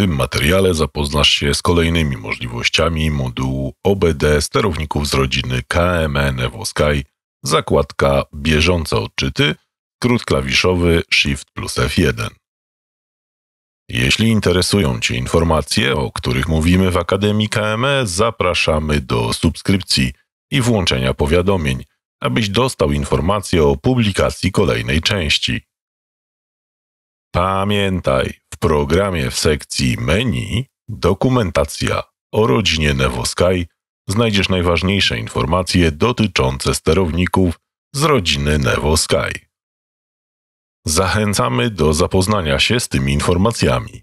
tym materiale zapoznasz się z kolejnymi możliwościami modułu OBD sterowników z rodziny KMN Evo Sky, zakładka bieżące odczyty, skrót klawiszowy Shift plus F1. Jeśli interesują Cię informacje, o których mówimy w Akademii KME, zapraszamy do subskrypcji i włączenia powiadomień, abyś dostał informacje o publikacji kolejnej części. Pamiętaj, w programie w sekcji menu dokumentacja o rodzinie Nevosky znajdziesz najważniejsze informacje dotyczące sterowników z rodziny Nevosky. Zachęcamy do zapoznania się z tymi informacjami.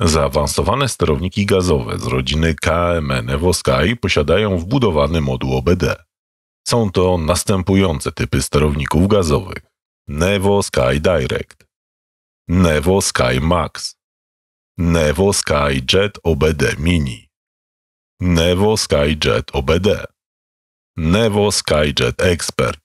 Zaawansowane sterowniki gazowe z rodziny KMN e NevoSky posiadają wbudowany moduł OBD. Są to następujące typy sterowników gazowych. Nevo Sky Direct, Nevo Sky Max, Nevo Skyjet OBD Mini, Nevo Skyjet OBD, Nevo Skyjet Expert.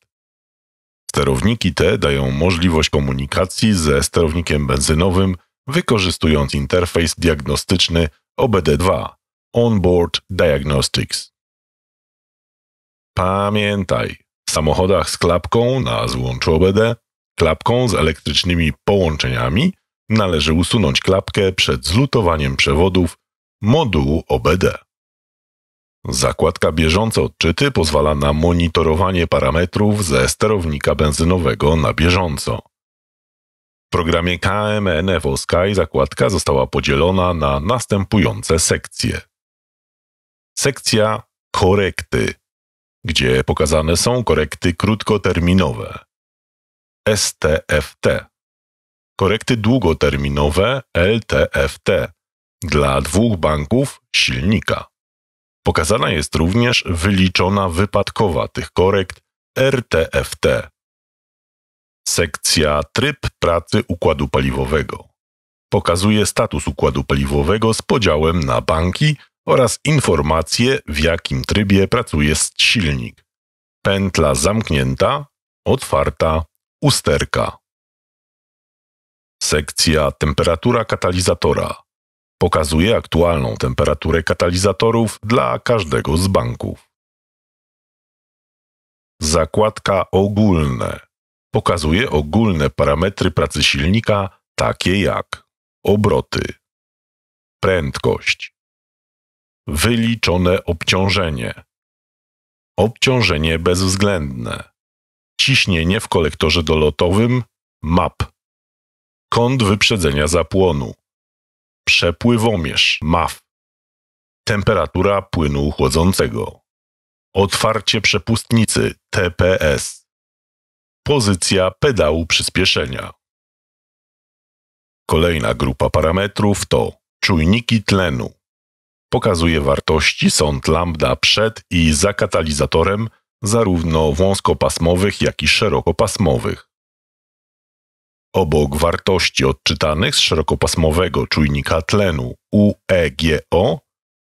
Sterowniki te dają możliwość komunikacji ze sterownikiem benzynowym, wykorzystując interfejs diagnostyczny OBD2 Onboard Diagnostics. Pamiętaj, w samochodach z klapką na złączu OBD klapką z elektrycznymi połączeniami należy usunąć klapkę przed zlutowaniem przewodów modułu OBD. Zakładka bieżące odczyty pozwala na monitorowanie parametrów ze sterownika benzynowego na bieżąco. W programie KMNFO Sky zakładka została podzielona na następujące sekcje. Sekcja korekty, gdzie pokazane są korekty krótkoterminowe. STFT. Korekty długoterminowe LTFT dla dwóch banków silnika. Pokazana jest również wyliczona wypadkowa tych korekt RTFT. Sekcja Tryb pracy układu paliwowego. Pokazuje status układu paliwowego z podziałem na banki oraz informacje, w jakim trybie pracuje silnik. Pętla zamknięta, otwarta, Usterka. Sekcja temperatura katalizatora pokazuje aktualną temperaturę katalizatorów dla każdego z banków. Zakładka ogólne pokazuje ogólne parametry pracy silnika, takie jak obroty, prędkość, wyliczone obciążenie, obciążenie bezwzględne ciśnienie w kolektorze dolotowym, map, kąt wyprzedzenia zapłonu, przepływomierz, MAF, temperatura płynu chłodzącego, otwarcie przepustnicy, TPS, pozycja pedału przyspieszenia. Kolejna grupa parametrów to czujniki tlenu. Pokazuje wartości sąd lambda przed i za katalizatorem – zarówno wąskopasmowych, jak i szerokopasmowych. Obok wartości odczytanych z szerokopasmowego czujnika tlenu UEGO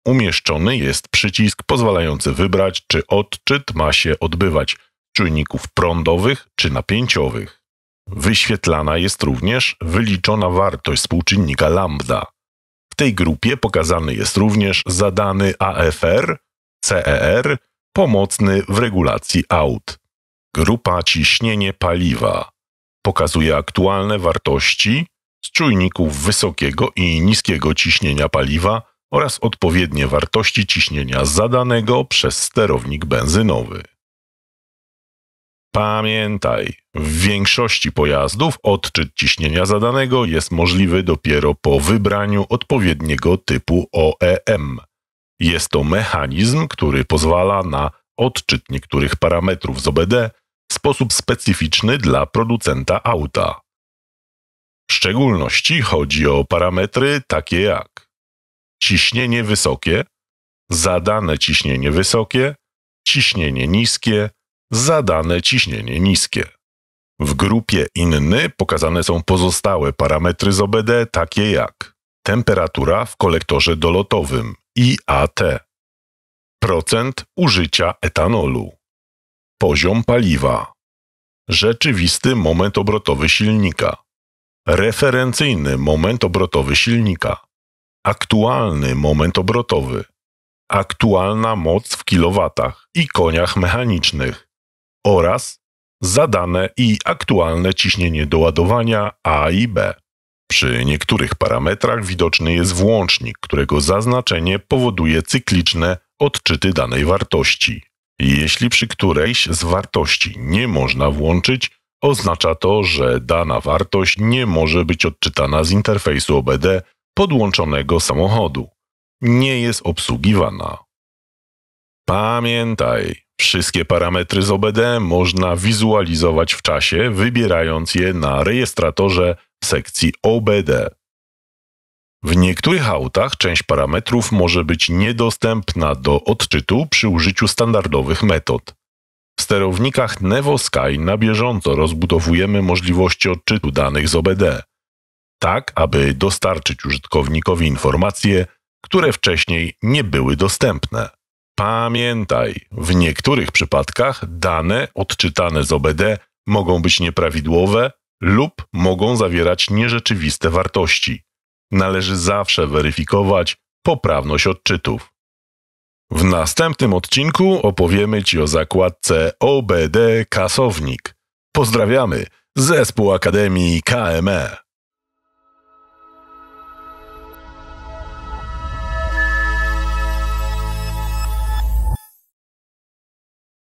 umieszczony jest przycisk pozwalający wybrać, czy odczyt ma się odbywać czujników prądowych czy napięciowych. Wyświetlana jest również wyliczona wartość współczynnika lambda. W tej grupie pokazany jest również zadany AFR, CER pomocny w regulacji aut. Grupa ciśnienie paliwa pokazuje aktualne wartości z czujników wysokiego i niskiego ciśnienia paliwa oraz odpowiednie wartości ciśnienia zadanego przez sterownik benzynowy. Pamiętaj, w większości pojazdów odczyt ciśnienia zadanego jest możliwy dopiero po wybraniu odpowiedniego typu OEM. Jest to mechanizm, który pozwala na odczyt niektórych parametrów z OBD w sposób specyficzny dla producenta auta. W szczególności chodzi o parametry takie jak ciśnienie wysokie, zadane ciśnienie wysokie, ciśnienie niskie, zadane ciśnienie niskie. W grupie inny pokazane są pozostałe parametry z OBD takie jak temperatura w kolektorze dolotowym, IAT. Procent użycia etanolu. Poziom paliwa. Rzeczywisty moment obrotowy silnika. Referencyjny moment obrotowy silnika. Aktualny moment obrotowy. Aktualna moc w kilowatach i koniach mechanicznych. Oraz zadane i aktualne ciśnienie do ładowania A i B. Przy niektórych parametrach widoczny jest włącznik, którego zaznaczenie powoduje cykliczne odczyty danej wartości. Jeśli przy którejś z wartości nie można włączyć, oznacza to, że dana wartość nie może być odczytana z interfejsu OBD podłączonego samochodu. Nie jest obsługiwana. Pamiętaj, wszystkie parametry z OBD można wizualizować w czasie, wybierając je na rejestratorze sekcji OBD. W niektórych autach część parametrów może być niedostępna do odczytu przy użyciu standardowych metod. W sterownikach NevoSky na bieżąco rozbudowujemy możliwości odczytu danych z OBD, tak aby dostarczyć użytkownikowi informacje, które wcześniej nie były dostępne. Pamiętaj, w niektórych przypadkach dane odczytane z OBD mogą być nieprawidłowe lub mogą zawierać nierzeczywiste wartości. Należy zawsze weryfikować poprawność odczytów. W następnym odcinku opowiemy Ci o zakładce OBD Kasownik. Pozdrawiamy, zespół Akademii KME.